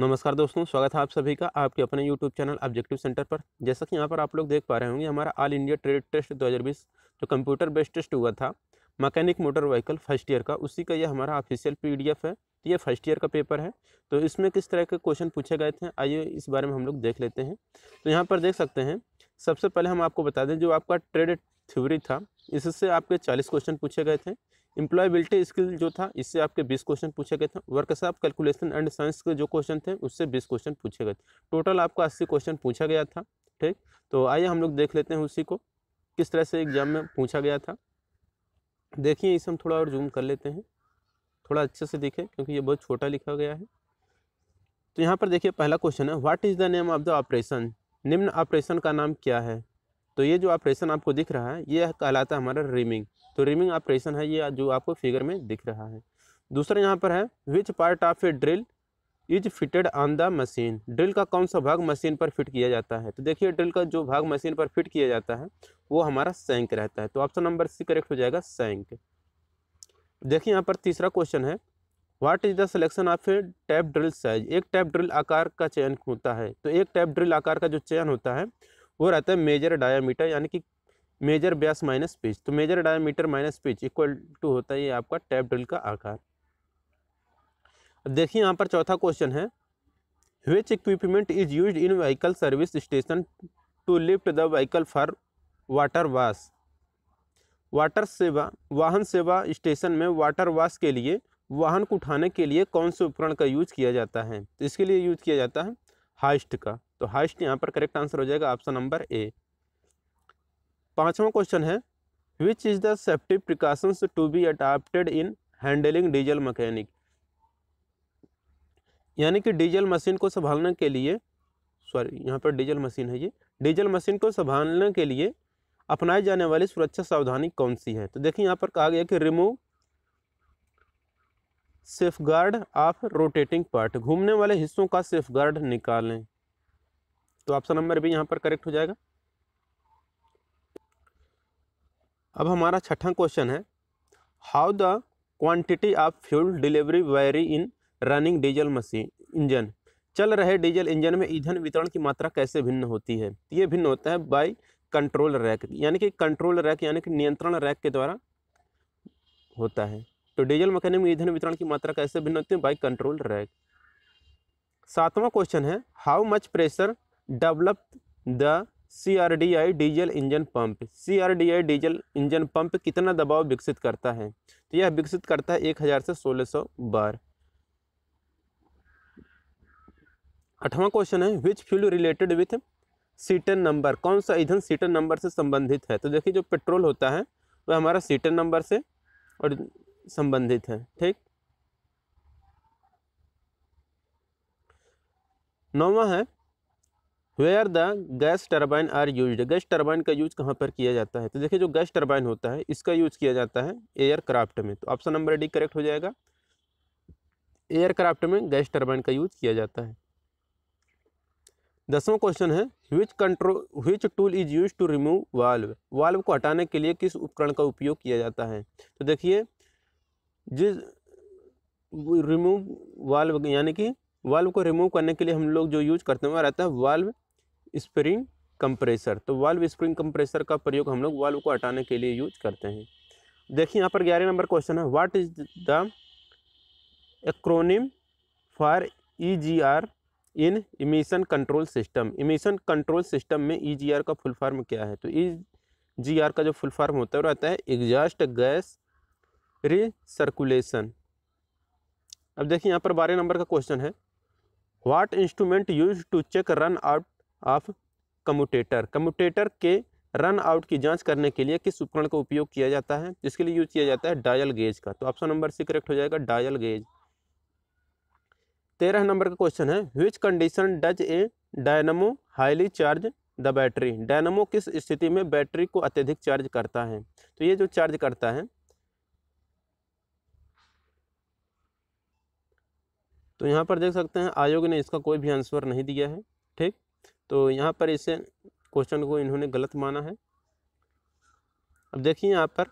नमस्कार दोस्तों स्वागत है आप सभी का आपके अपने YouTube चैनल ऑब्जेक्टिव सेंटर पर जैसा कि यहाँ पर आप लोग देख पा रहे होंगे हमारा ऑल इंडिया ट्रेड टेस्ट 2020 जो कंप्यूटर बेस्ड टेस्ट हुआ था mechanic motor vehicle first year का उसी का ये हमारा ऑफिशियल पीडीएफ है तो ये फर्स्ट ईयर का पेपर है तो इसमें किस तरह के क्वेश्चन पूछे गए थे आइए इस बारे में हम लोग देख लेते हैं तो यहाँ पर देख सकते हैं सबसे पहले हम आपको बता दें जो आपका ट्रेड थ्योरी था इससे आपके चालीस क्वेश्चन पूछे गए थे इम्प्लॉयबिलिटी स्किल जो था इससे आपके बीस क्वेश्चन पूछे गए थे वर्कशॉप कैलकुलेशन एंड साइंस के जो क्वेश्चन थे उससे बीस क्वेश्चन पूछे गए थे टोटल आपको अस्सी क्वेश्चन पूछा गया था ठीक तो आइए हम लोग देख लेते हैं उसी को किस तरह से एग्जाम में पूछा गया था देखिए इसे हम थोड़ा और जूम कर लेते हैं थोड़ा अच्छे से दिखे क्योंकि ये बहुत छोटा लिखा गया है तो यहाँ पर देखिए पहला क्वेश्चन है what is the name of the operation निम्न ऑपरेशन का नाम क्या है तो ये जो ऑपरेशन आपको दिख रहा है ये कहलाता है हमारा रिमिंग तो रिमिंग ऑपरेशन है ये जो आपको फिगर में दिख रहा है दूसरा यहाँ पर है which part of a drill is fitted on the machine drill का कौन सा भाग मशीन पर फिट किया जाता है तो देखिए ड्रिल का जो भाग मशीन पर फिट किया जाता है वो हमारा सैंक रहता है तो ऑप्शन नंबर सी करेक्ट हो जाएगा सैंक देखिए यहाँ पर तीसरा क्वेश्चन है what is the selection of a tap drill size एक टैप ड्रिल आकार का चयन होता है तो एक टैप ड्रिल आकार का जो चयन होता है वो रहता है मेजर डायामीटर यानी कि मेजर ब्यास माइनस पिच तो major diameter minus pitch equal to होता है ये आपका टैप ड्रिल का आकार देखिए यहाँ पर चौथा क्वेश्चन है which equipment is use in vehicle service station to lift the vehicle for water wash water सेवा वाहन सेवा स्टेशन में वाटर वाश के लिए वाहन को उठाने के लिए कौन से उपकरण का यूज किया जाता है तो इसके लिए यूज किया जाता है हाइस्ट का तो हाइस्ट यहाँ पर करेक्ट आंसर हो जाएगा ऑप्शन नंबर ए पाँचवा क्वेश्चन है which is the safety precautions to be adapted in handling diesel mechanic यानी कि डीजल मशीन को संभालने के लिए सॉरी यहाँ पर डीजल मशीन है ये डीजल मशीन को संभालने के लिए अपनाई जाने वाली सुरक्षा सावधानी कौन सी है तो देखिए यहाँ पर कहा गया कि remove safeguard of rotating part घूमने वाले हिस्सों का सेफ गार्ड निकालें तो ऑप्शन नंबर भी यहाँ पर करेक्ट हो जाएगा अब हमारा छठा क्वेश्चन है how the quantity of fuel delivery vary in running diesel machine engine चल रहे डीजल इंजन में ईंधन वितरण की मात्रा कैसे भिन्न होती है ये भिन्न होता है बाय कंट्रोल रैक यानी कि कंट्रोल रैक यानी कि नियंत्रण रैक के द्वारा होता है तो डीजल मकैनिक में ईंधन वितरण की मात्रा कैसे भिन्न होती है बाई कंट्रोल रैक सातवां क्वेश्चन है how much pressure develop the C R D I diesel engine pump C R D I diesel engine pump कितना दबाव विकसित करता है तो यह विकसित करता है एक हज़ार से सोलह सौ बार अठवा क्वेश्चन है which fuel related with cetane number कौन सा ईंधन सीटन नंबर से संबंधित है तो देखिए जो पेट्रोल होता है वह हमारा सीटन नंबर से और संबंधित है ठीक नौवा है where the gas turbine are use gas turbine का यूज कहाँ पर किया जाता है तो देखिए जो गैस टर्बाइन होता है इसका यूज किया जाता है एयरक्राफ्ट में तो ऑप्शन नंबर डी करेक्ट हो जाएगा एयरक्राफ्ट में गैस टर्बाइन का यूज किया जाता है दसवां क्वेश्चन है which control which tool is use to remove valve valve को हटाने के लिए किस उपकरण का उपयोग किया जाता है तो देखिए जिस रिमूव वाल्व यानी कि वाल्व को रिमूव करने के लिए हम लोग जो यूज करते हैं वह रहता है वाल्व स्प्रिंग कंप्रेसर तो वाल्व स्प्रिंग कंप्रेसर का प्रयोग हम लोग वाल्व को हटाने के लिए यूज करते हैं देखिए यहाँ पर ग्यारह नंबर क्वेश्चन है what is the acronym for E G R in emission control system emission control system में ई जी आर का फुल फॉर्म क्या है तो ई जी आर का जो फुल फॉर्म होता है वो रहता है एग्जॉस्ट गैस रिसर्कुलेशन अब देखिए यहाँ पर बारह नंबर का क्वेश्चन है what instrument use to check run out of commutator commutator के रन आउट की जांच करने के लिए किस उपकरण का उपयोग किया जाता है जिसके लिए यूज किया जाता है डायल गेज का तो ऑप्शन नंबर सी करेक्ट हो जाएगा डायल गेज तेरह नंबर का क्वेश्चन है which condition does a dynamo highly charge the battery dynamo किस स्थिति में बैटरी को अत्यधिक चार्ज करता है तो ये जो चार्ज करता है तो यहाँ पर देख सकते हैं आयोग ने इसका कोई भी आंसर नहीं दिया है ठीक तो यहाँ पर इसे क्वेश्चन को इन्होंने गलत माना है अब देखिए यहाँ पर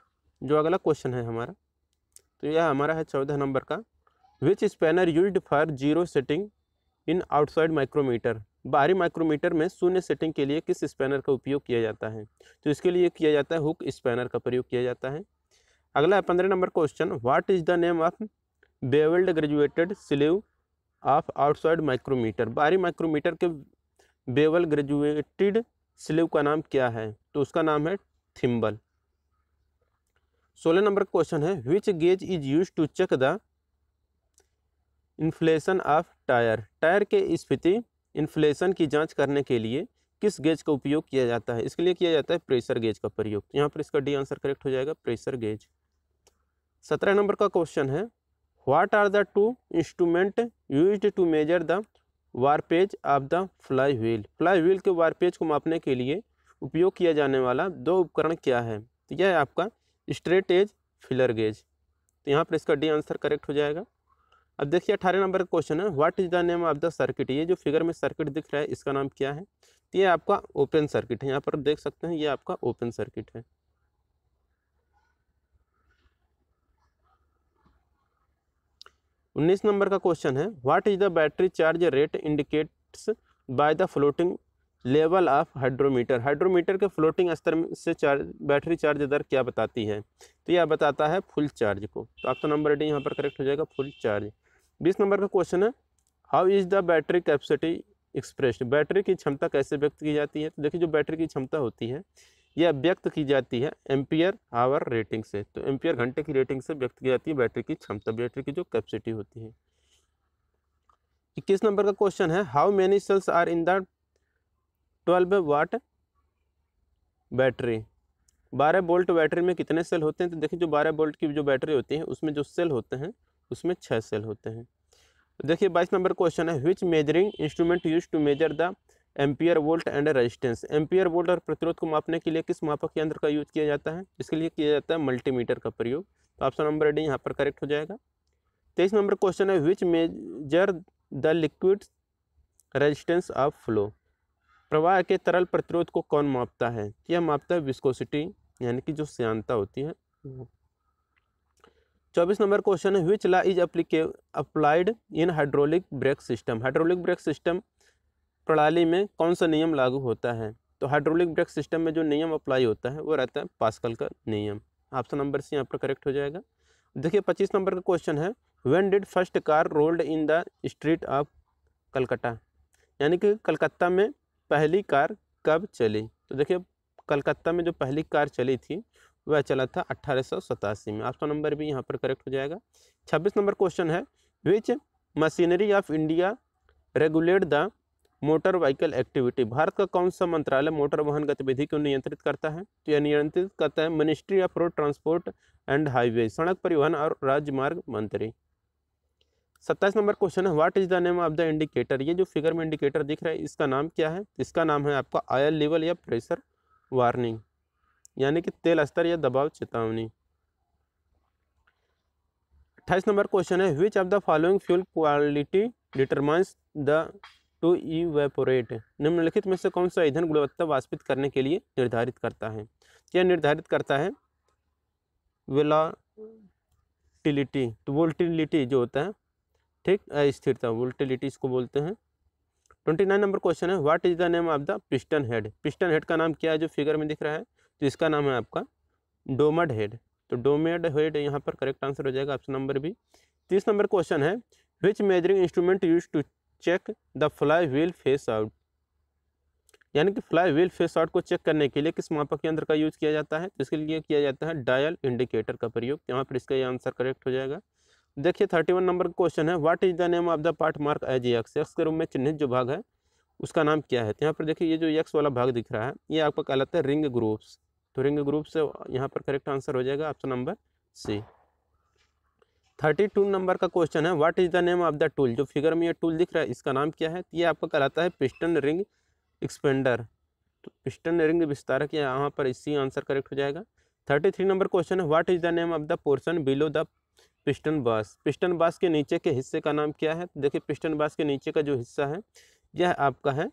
जो अगला क्वेश्चन है हमारा तो यह हमारा है चौदह नंबर का which spanner use for zero setting in outside micrometer बाहरी माइक्रोमीटर में शून्य सेटिंग के लिए किस स्पैनर का उपयोग किया जाता है तो इसके लिए किया जाता है हुक स्पैनर का प्रयोग किया जाता है अगला है पंद्रह number question what is the name of beveled graduated sleeve of outside micrometer बाहरी माइक्रोमीटर के बेवल ग्रेजुएटेड स्लीव का नाम क्या है तो उसका नाम है थिम्बल सोलह नंबर क्वेश्चन है which gauge is use to check the inflation of tyre tyre के स्फीति इन्फ्लेशन की जांच करने के लिए किस गेज का उपयोग किया जाता है इसके लिए किया जाता है प्रेशर गेज का प्रयोग यहाँ पर इसका डी आंसर करेक्ट हो जाएगा प्रेशर गेज सत्रह नंबर का क्वेश्चन है what are the two instrument used to measure the warpage of the flywheel flywheel के वारपेज को मापने के लिए उपयोग किया जाने वाला दो उपकरण क्या है तो यह है आपका स्ट्रेट एज फिलर गेज तो यहाँ पर इसका डी आंसर करेक्ट हो जाएगा अब देखिए अठारह नंबर का क्वेश्चन है what is the name of the circuit ये जो फिगर में सर्किट दिख रहा है इसका नाम क्या है तो ये आपका ओपन सर्किट है यहाँ पर देख सकते हैं ये आपका ओपन सर्किट है उन्नीस नंबर का क्वेश्चन है what is the battery charge rate indicates by the floating level of hydrometer hydrometer के फ्लोटिंग स्तर से चार्ज बैटरी चार्ज दर क्या बताती है तो यह बताता है फुल चार्ज को तो आपका नंबर डी यहाँ पर करेक्ट हो जाएगा फुल चार्ज बीस नंबर का क्वेश्चन है how is the battery capacity express battery की क्षमता कैसे व्यक्त की जाती है तो देखिए जो बैटरी की क्षमता होती है यह व्यक्त की जाती है एम्पियर आवर रेटिंग से तो एम्पियर घंटे की रेटिंग से व्यक्त की जाती है बैटरी की क्षमता बैटरी की जो कैपेसिटी होती है इक्कीस नंबर का क्वेश्चन है how many cells are in the twelve watt battery बारह बोल्ट बैटरी में कितने सेल होते हैं तो देखिए जो बारह बोल्ट की जो बैटरी होती है उसमें जो सेल होते हैं उसमें छः सेल होते हैं देखिए बाईस नंबर क्वेश्चन है which measuring instrument use to measure the ampere volt and resistance ampere volt और प्रतिरोध को मापने के लिए किस मापक यंत्र का यूज किया जाता है इसके लिए किया जाता है मल्टीमीटर का प्रयोग तो ऑप्शन नंबर डी यहाँ पर करेक्ट हो जाएगा तेईस नंबर क्वेश्चन है which measure the liquid resistance of flow प्रवाह के तरल प्रतिरोध को कौन मापता है यह मापता है विस्कोसिटी यानी कि जो श्यानता होती है चौबीस नंबर क्वेश्चन है which law is applied in hydraulic brake system hydraulic brake system प्रणाली में कौन सा नियम लागू होता है तो हाइड्रोलिक ब्रेक सिस्टम में जो नियम अप्लाई होता है वो रहता है पास्कल का नियम ऑप्शन नंबर सी यहाँ पर करेक्ट हो जाएगा देखिए पच्चीस नंबर का क्वेश्चन है when did first car rolled in the street of Calcutta यानी कि कलकत्ता में पहली कार कब चली तो देखिए कलकत्ता में जो पहली कार चली थी वह चला था अट्ठारह में आपका नंबर भी यहाँ पर करेक्ट हो जाएगा छब्बीस नंबर क्वेश्चन है which machinery of India regulate the motor vehicle activity भारत का कौन सा मंत्रालय मोटर वाहन गतिविधि को नियंत्रित करता है तो यह नियंत्रित करता है ministry of road transport and highway सड़क परिवहन और राजमार्ग मंत्री सत्ताईस नंबर क्वेश्चन है what is the name of the indicator ये जो फिगर में इंडिकेटर दिख रहा है इसका नाम क्या है इसका नाम है आपका आयल लेवल या प्रेशर वार्निंग यानी कि तेल स्तर या दबाव चेतावनी अट्ठाईस नंबर क्वेश्चन है which of the following fuel quality determines the to evaporate निम्नलिखित में से कौन सा ईंधन गुणवत्ता वाष्पित करने के लिए निर्धारित करता है यह निर्धारित करता है वेलाटिलिटी तो वोल्टिलिटी जो होता है ठीक अस्थिरता वोल्टिलिटी इसको बोलते हैं ट्वेंटी नाइन नंबर क्वेश्चन है what is the name of the piston head piston head का नाम क्या है जो फिगर में दिख रहा है तो इसका नाम है आपका डोमड हेड तो डोमेड हेड यहाँ पर करेक्ट आंसर हो जाएगा ऑप्शन नंबर भी तीस नंबर क्वेश्चन है which measuring instrument use to check the flywheel face out यानी कि फ्लाई व्हील फेस आउट को चेक करने के लिए किस मापक यंत्र का यूज़ किया जाता है तो इसके लिए किया जाता है डायल इंडिकेटर का प्रयोग यहाँ पर इसका आंसर करेक्ट हो जाएगा देखिए थर्टी वन नंबर का क्वेश्चन है what is the name of the part mark as X X के रूप में चिन्हित जो भाग है उसका नाम क्या है तो यहाँ पर देखिए ये जो एक्स वाला भाग दिख रहा है ये आपका कहलाता है रिंग ग्रुप्स तो रिंग ग्रुप्स यहाँ पर करेक्ट आंसर हो जाएगा option number C thirty two number का क्वेश्चन है what is the name of the tool जो फिगर में ये टूल दिख रहा है इसका नाम क्या है ये आपका कहलाता है पिस्टन रिंग एक्सपेंडर तो पिस्टन रिंग विस्तारक यहाँ पर इसी आंसर करेक्ट हो जाएगा थर्टी थ्री नंबर क्वेश्चन है what is the name of the portion below the piston boss piston boss के नीचे के हिस्से का नाम क्या है देखिए पिस्टन बास के नीचे का जो हिस्सा है यह आपका है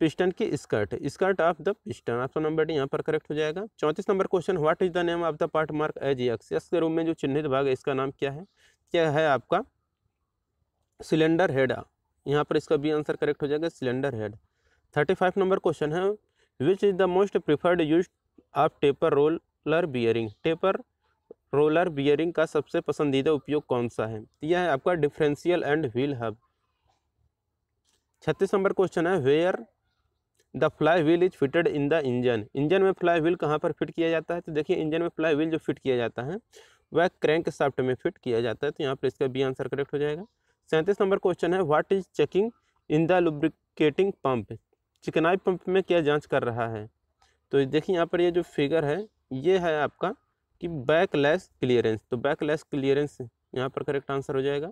पिस्टन की skirt skirt of the piston option number D यहाँ पर करेक्ट हो जाएगा चौंतीस number question what is the name of the part mark as X के रूप में जो चिन्हित भाग है इसका नाम क्या है क्या है आपका सिलेंडर हेड यहाँ पर इसका बी आंसर करेक्ट हो जाएगा cylinder head thirty five number question है which is the most preferred use of taper roller bearing taper roller bearing का सबसे पसंदीदा उपयोग कौन सा है यह है आपका डिफरेंशियल एंड व्हील हब छत्तीस नंबर क्वेश्चन है where the flywheel is fitted in the engine engine में फ्लाई व्हील कहाँ पर फिट किया जाता है तो देखिए इंजन में फ्लाई व्हील जो फिट किया जाता है वह क्रैंक साफ्ट में फिट किया जाता है तो यहाँ पर इसका बी आंसर करेक्ट हो जाएगा सैंतीस नंबर क्वेश्चन है what is checking in the lubricating pump चिकनाई पंप में क्या जांच कर रहा है तो देखिए यहाँ पर ये यह जो फिगर है ये है आपका कि बैकलेस क्लियरेंस तो बैकलेस क्लियरेंस यहाँ पर करेक्ट आंसर हो जाएगा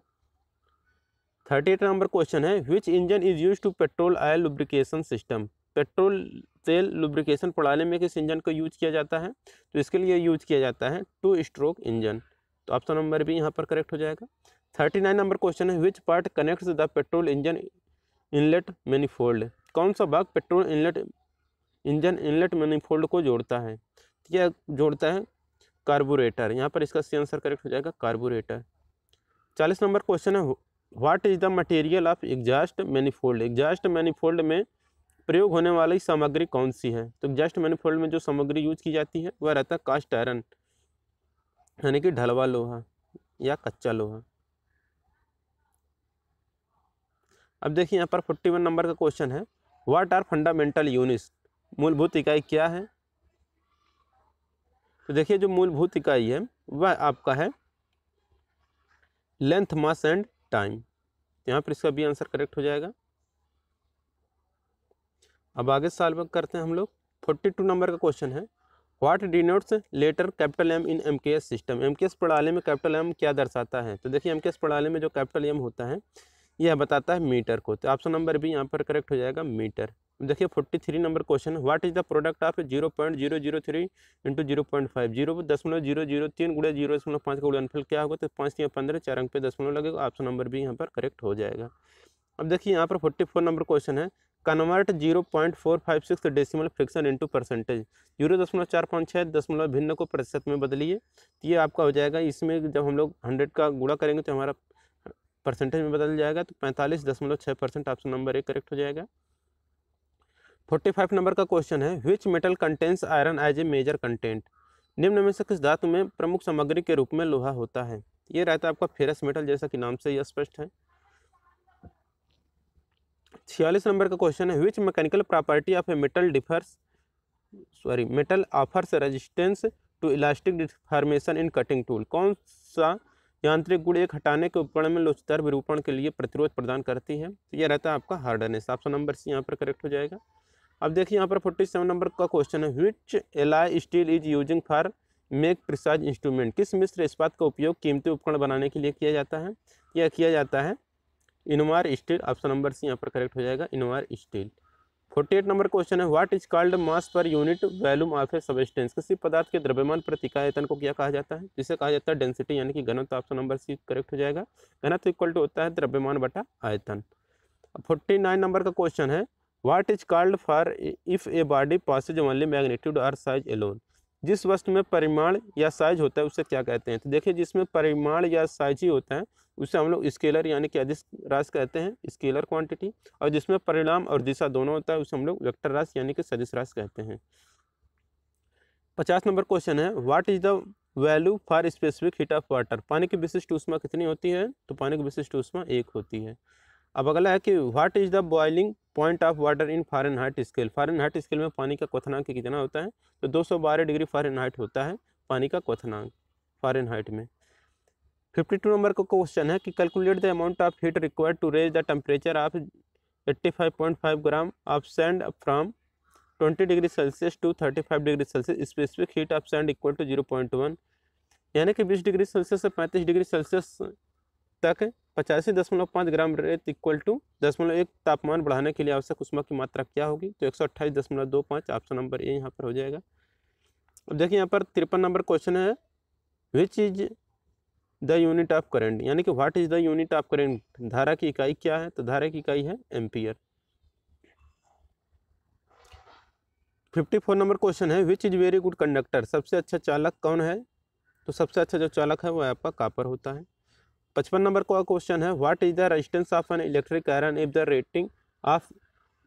थर्टी एट नंबर क्वेश्चन है which engine is use to petrol oil lubrication system petrol तेल लुब्रिकेशन प्रणाली में किस इंजन को यूज किया जाता है तो इसके लिए यूज किया जाता है टू स्ट्रोक इंजन तो ऑप्शन नंबर भी यहाँ पर करेक्ट हो जाएगा थर्टी नाइन नंबर क्वेश्चन है which part connects the petrol engine inlet manifold कौन सा भाग petrol inlet engine inlet manifold को जोड़ता है क्या जोड़ता है कार्बोरेटर यहाँ पर इसका सी आंसर करेक्ट हो जाएगा कार्बोरेटर चालीस नंबर क्वेश्चन है what is the material of exhaust manifold exhaust manifold में प्रयोग होने वाली सामग्री कौन सी है तो जस्ट मैनिफोल्ड में जो सामग्री यूज की जाती है वह रहता है कास्ट आयरन यानी कि ढलवा लोहा या कच्चा लोहा अब देखिए यहाँ पर फोर्टी वन नंबर का क्वेश्चन है व्हाट आर फंडामेंटल यूनिट्स मूलभूत इकाई क्या है तो देखिए जो मूलभूत इकाई है वह आपका है लेंथ मास एंड टाइम यहाँ पर इसका भी आंसर करेक्ट हो जाएगा अब आगे साल करते हैं हम लोग फोर्टी टू नंबर का क्वेश्चन है what denotes letter capital M in M K S system M K S प्रणाली में कैपिटल एम क्या दर्शाता है तो देखिए एम के एस प्रणाली में जो कैपिटल एम होता है यह बताता है मीटर को तो ऑप्शन नंबर भी यहाँ पर करेक्ट हो जाएगा मीटर देखिए forty three number question what is the product of zero point zero zero three into zero point five zero दशमलव जीरो जीरो तीन गुड़े जीरो दशमलव पाँच का गुणनफल क्या होगा तो पाँच तीन पंद्रह चार अंक पे दशमलव लगेगा ऑप्शन नंबर भी यहाँ पर करेक्ट हो जाएगा अब देखिए यहाँ पर फोर्टी फोर नंबर क्वेश्चन है convert zero point four five six decimal fraction into percentage zero दशमलव चार पाँच छः दशमलव भिन्न को प्रतिशत में बदलिए तो ये आपका हो जाएगा इसमें जब हम लोग हंड्रेड का गुड़ा करेंगे तो हमारा परसेंटेज में बदल जाएगा तो पैंतालीस दशमलव छः परसेंट ऑप्शन नंबर एक करेक्ट हो जाएगा फोर्टी फाइव नंबर का क्वेश्चन है which metal contents iron as a major content निम्न में से किस धातु में प्रमुख सामग्री के रूप में लोहा होता है ये रहता है आपका फेरस मेटल जैसा कि नाम से ही स्पष्ट है छियालीस नंबर का क्वेश्चन है which mechanical property of a metal differs sorry metal offers resistance to elastic deformation in cutting tool कौन सा यांत्रिक गुण एक हटाने के उपकरण में लोचदार विरूपण के लिए प्रतिरोध प्रदान करती है तो यह रहता है आपका हार्डनेस ऑप्शन नंबर सी यहाँ पर करेक्ट हो जाएगा अब देखिए यहाँ पर फोर्टी सेवन नंबर का क्वेश्चन है which alloy steel is using for make precise instrument किस मिश्र इस्पात का उपयोग कीमती उपकरण बनाने के लिए किया जाता है यह किया जाता है इनोमार स्टील ऑप्शन नंबर सी यहाँ पर करेक्ट हो जाएगा इनोमार steel forty eight number question है what is called mass per unit volume of a substance किसी पदार्थ के द्रव्यमान प्रति को क्या कहा जाता है जिसे कहा जाता है डेंसिटी यानी कि घनत्व ऑप्शन नंबर सी करेक्ट हो जाएगा घनत्व इक्वल टू होता है द्रव्यमान बटा आयतन फोर्टी नाइन नंबर का क्वेश्चन है what is called for if a body possesses only magnitude or size alone जिस वस्तु में परिमाण या साइज होता है उसे क्या कहते हैं तो देखिए जिसमें परिमाण या साइज ही होता है उसे हम लोग स्केलर यानी कि अधिस राश कहते हैं स्केलर क्वांटिटी और जिसमें परिणाम और दिशा दोनों होता है उसे हम लोग वेक्टर राश यानी कि सदिश राश कहते हैं पचास नंबर क्वेश्चन है what is the value for specific heat of water पानी की विशिष्ट ऊष्मा कितनी होती है तो पानी की विशिष्ट ऊष्मा एक होती है अब अगला है कि what is the boiling point of water in Fahrenheit scale Fahrenheit scale में पानी का क्वथनांक कितना होता है तो दो सौ बारह डिग्री फॉरन हाइट होता है पानी का क्वथनांक फॉरन हाइट में फिफ्टी टू नंबर का क्वेश्चन है कि calculate the amount of heat required to raise the temperature of eighty five point five gram of sand from twenty degree Celsius to thirty five degree Celsius specific heat of sand equal to zero point one यानी कि बीस degree Celsius से पैंतीस degree Celsius तक पचासी दशमलव पाँच ग्राम रेत इक्वल टू दशमलव एक तापमान बढ़ाने के लिए आवश्यक उष्मा की मात्रा क्या होगी तो एक सौ अट्ठाईस दशमलव दो पाँच ऑप्शन नंबर ए यहाँ पर हो जाएगा अब देखिए यहाँ पर तिरपन नंबर क्वेश्चन है which is the unit of current यानी कि what is the unit of current धारा की इकाई क्या है तो धारा की इकाई है ampere fifty four number question है which is very good conductor सबसे अच्छा चालक कौन है तो सबसे अच्छा जो चालक है वो आपका कापर होता है पचपन नंबर का क्वेश्चन है what is the resistance of an electric iron if the rating of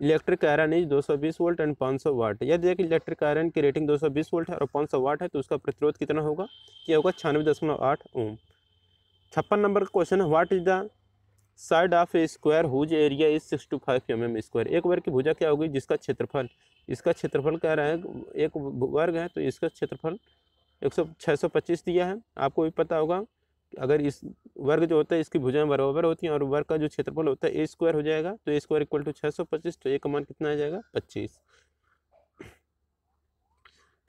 electric iron is 220 volt and 500 watt यदि एक इलेक्ट्रिक आयरन की रेटिंग 220 वोल्ट है और 500 वाट है तो उसका प्रतिरोध कितना होगा यह होगा छियानवे दशमलव आठ ओम छप्पन नंबर का क्वेश्चन है what is the side of a square whose area is six two five m m square एक वर्ग की भुजा क्या होगी जिसका क्षेत्रफल इसका क्षेत्रफल कह रहा है एक वर्ग है तो इसका क्षेत्रफल एक सौ छः सौ पच्चीस दिया है आपको भी पता होगा अगर इस वर्ग जो होता है इसकी भुजाएं बराबर होती हैं और वर्ग का जो क्षेत्रफल होता है ए स्क्वायर हो जाएगा तो ए स्क्वायर इक्वल टू छः सौ पच्चीस तो ए का मान कितना आ जाएगा पच्चीस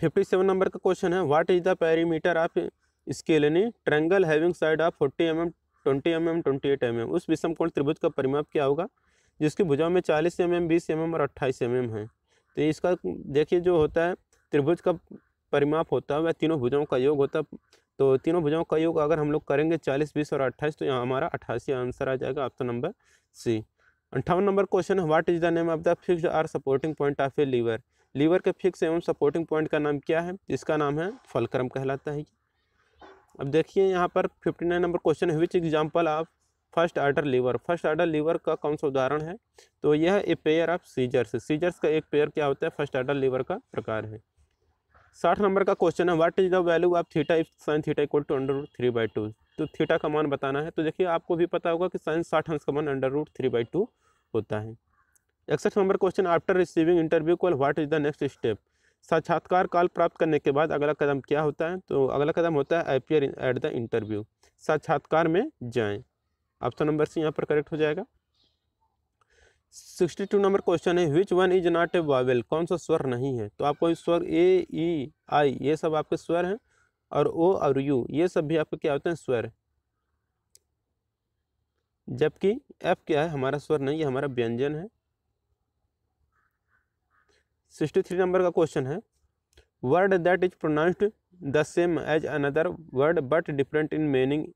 फिफ्टी सेवन नंबर का क्वेश्चन है what is the perimeter of scale यानी triangle having side of forty m m twenty m m twenty eight m m उस विषम कोण त्रिभुज का परिमाप क्या होगा जिसकी भुजाओं में चालीस एम एम बीस एम एम और अट्ठाईस एम एम है तो इसका देखिए जो होता है त्रिभुज का परिमाप होता है वह तीनों भुजाओं का योग होता है तो तीनों भुजाओं का योग अगर हम लोग करेंगे चालीस बीस और अट्ठाईस तो यहाँ हमारा अट्ठासी आंसर आ जाएगा ऑप्शन नंबर सी अंठावन नंबर क्वेश्चन है what is the name of the fix or supporting point of a lever lever के फिक्स एवं सपोर्टिंग पॉइंट का नाम क्या है इसका नाम है फलक्रम कहलाता है अब देखिए यहाँ पर फिफ्टी नाइन नंबर क्वेश्चन है which example of first order lever first order lever का कौन सा उदाहरण है तो यह है a pair of scissors scissors का एक पेयर क्या होता है फर्स्ट आर्डर लीवर का प्रकार है साठ नंबर का क्वेश्चन है what is the value of theta if sine theta equal to under root three by two तो थीटा का मान बताना है तो देखिए आपको भी पता होगा कि साइन साठ अंश का मान under root three by two होता है इकसठ number question after receiving interview call what is the next step साक्षात्कार काल प्राप्त करने के बाद अगला कदम क्या होता है तो अगला कदम होता है अपियर एट द इंटरव्यू साक्षात्कार में जाएँ ऑप्शन नंबर सी यहाँ पर करेक्ट हो जाएगा सिक्सटी टू नंबर क्वेश्चन है which one is not a vowel कौन सा स्वर नहीं है तो आपको स्वर ए ई आई ये सब आपके स्वर हैं और ओ और यू ये सब भी आपके क्या होते हैं स्वर जबकि एफ क्या है हमारा स्वर नहीं है हमारा व्यंजन है सिक्सटी थ्री नंबर का क्वेश्चन है word that is pronounced the same as another word but different in meaning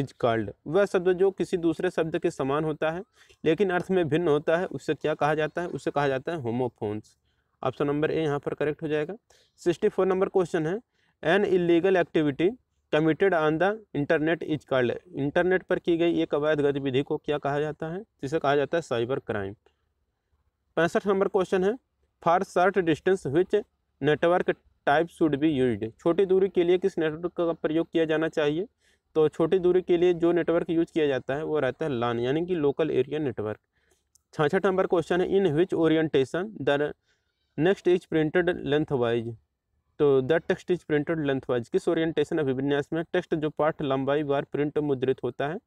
is called वह शब्द जो किसी दूसरे शब्द के समान होता है लेकिन अर्थ में भिन्न होता है उससे क्या कहा जाता है उससे कहा जाता है होमोफोन्स ऑप्शन नंबर ए यहाँ पर करेक्ट हो जाएगा सिक्सटी फोर नंबर क्वेश्चन है an illegal activity committed on the internet is called internet पर की गई एक अवैध गतिविधि को क्या कहा जाता है जिसे कहा जाता है साइबर क्राइम पैंसठ नंबर क्वेश्चन है for short distance which network type should be use छोटी दूरी के लिए किस नेटवर्क का प्रयोग किया जाना चाहिए तो छोटी दूरी के लिए जो नेटवर्क यूज किया जाता है वो रहता है लान यानी कि लोकल एरिया नेटवर्क छाछठ नंबर क्वेश्चन है in which orientation the next is printed lengthwise तो the text is printed lengthwise किस ओरिएंटेशन अभिविन्यास में टेक्स्ट जो पार्ट लंबाई बार प्रिंट मुद्रित होता है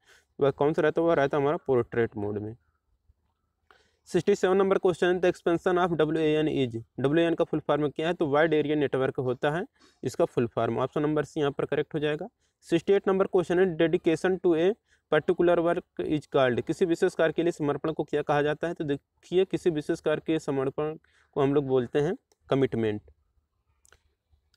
वह कौन सा रहता है वह रहता है हमारा पोर्ट्रेट मोड में सिक्सटी सेवन नंबर क्वेश्चन है the expansion of W A N is W N का फुल फॉर्म क्या है तो वाइड एरिया नेटवर्क होता है इसका full form option number C यहाँ पर करेक्ट हो जाएगा सिक्सटी एट नंबर क्वेश्चन है dedication to a particular work is called किसी विशेष कार्य के लिए समर्पण को क्या कहा जाता है तो देखिए किसी विशेष कार्य के समर्पण को हम लोग बोलते हैं commitment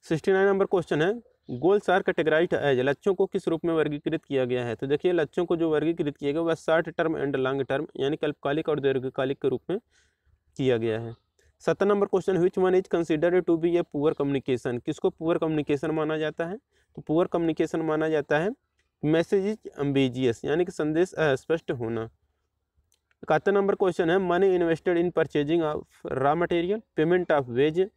sixty nine number question है गोल्स आर कैटेगराइट एज लक्ष्यों को किस रूप में वर्गीकृत किया गया है तो देखिए लक्ष्यों को जो वर्गीकृत किया गया वह short term and long term यानी अल्पकालिक और दीर्घकालिक के रूप में किया गया है सत्रह number question which one is consider to be a poor communication किसको पुअर कम्युनिकेशन माना जाता है तो पुअर कम्युनिकेशन माना जाता है मैसेज इज अम्बीजियस यानी कि संदेश अस्पष्ट होना इकहत्तर नंबर क्वेश्चन है money invested in purchasing of raw material payment of wage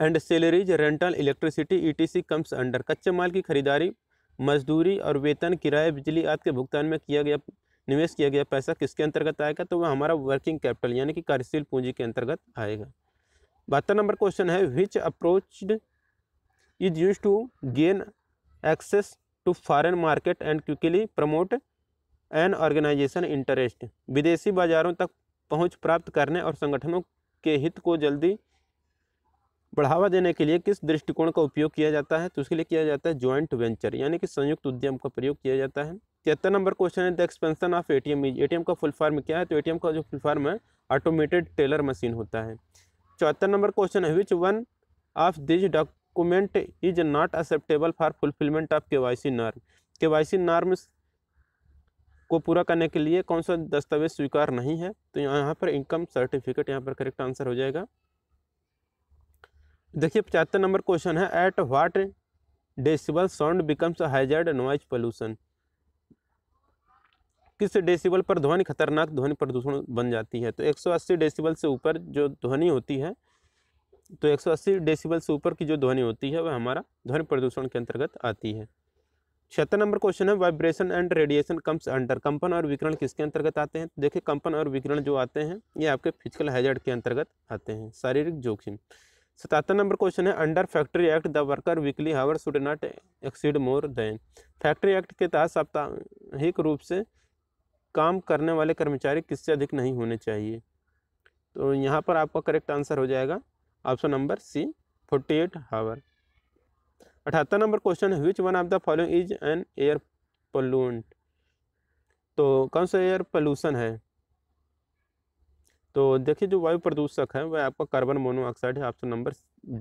and salaries rental electricity etc comes under कच्चे माल की खरीदारी मजदूरी और वेतन किराए बिजली आदि के भुगतान में किया गया निवेश किया गया पैसा किसके अंतर्गत आएगा तो वह हमारा वर्किंग कैपिटल यानी कि कार्यशील पूंजी के अंतर्गत आएगा बहत्तर नंबर क्वेश्चन है which approach is use to gain access to foreign market and quickly promote an organisation interest विदेशी बाजारों तक पहुंच प्राप्त करने और संगठनों के हित को जल्दी बढ़ावा देने के लिए किस दृष्टिकोण का उपयोग किया जाता है तो उसके लिए किया जाता है ज्वाइंट वेंचर यानी कि संयुक्त उद्यम का प्रयोग किया जाता है तिहत्तर नंबर क्वेश्चन है the expansion of A T M का फुल फॉर्म क्या है तो ए का जो फुल फॉर्म है ऑटोमेटेड टेलर मशीन होता है चौहत्तर नंबर क्वेश्चन है which one of these document is not acceptable for fulfilment of K Y C norm K Y C norms को पूरा करने के लिए कौन सा दस्तावेज स्वीकार नहीं है तो यहाँ पर इनकम सर्टिफिकेट यहाँ पर करेक्ट आंसर हो जाएगा देखिए पचहत्तर नंबर क्वेश्चन है at what decibel sound becomes hazard noise pollution किस डेसिबल पर ध्वनि खतरनाक ध्वनि प्रदूषण बन जाती है तो 180 डेसिबल से ऊपर जो ध्वनि होती है तो 180 डेसिबल से ऊपर की जो ध्वनि होती है वह हमारा ध्वनि प्रदूषण के अंतर्गत आती है छिहत्तर नंबर क्वेश्चन है vibration and radiation comes under कंपन और विकिरण किसके अंतर्गत आते हैं तो देखिए कंपन और विकिरण जो आते हैं ये आपके फिजिकल हैजर्ड के अंतर्गत आते हैं शारीरिक जोखिम सतहत्तर नंबर क्वेश्चन है under factory act the worker weekly hour should not exceed more than factory act के तहत साप्ताहिक रूप से काम करने वाले कर्मचारी किससे अधिक नहीं होने चाहिए तो यहाँ पर आपका करेक्ट आंसर हो जाएगा option number C forty eight hour अठहत्तर नंबर क्वेश्चन है which one of the following is an air pollutant तो कौन सा एयर पोल्यूशन है तो देखिए जो वायु प्रदूषक है वह आपका कार्बन मोनोऑक्साइड है ऑप्शन नंबर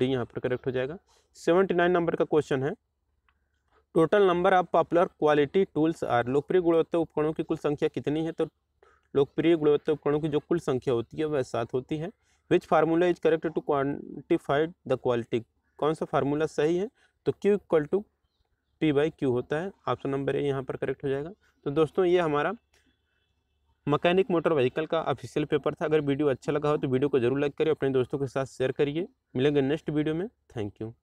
डी यहाँ पर करेक्ट हो जाएगा सेवेंटी नाइन नंबर का क्वेश्चन है total number of popular quality tools are लोकप्रिय गुणवत्ता उपकरणों की कुल संख्या कितनी है तो लोकप्रिय गुणवत्ता उपकरणों की जो कुल संख्या होती है वह सात होती है which formula is correct to quantified the quality कौन सा फार्मूला सही है तो Q equal to P by Q होता है ऑप्शन नंबर ए यहाँ पर करेक्ट हो जाएगा तो दोस्तों ये हमारा मकैनिक मोटर व्हीकल का ऑफिशियल पेपर था अगर वीडियो अच्छा लगा हो तो वीडियो को जरूर लाइक करिए अपने दोस्तों के साथ शेयर करिए मिलेंगे नेक्स्ट वीडियो में थैंक यू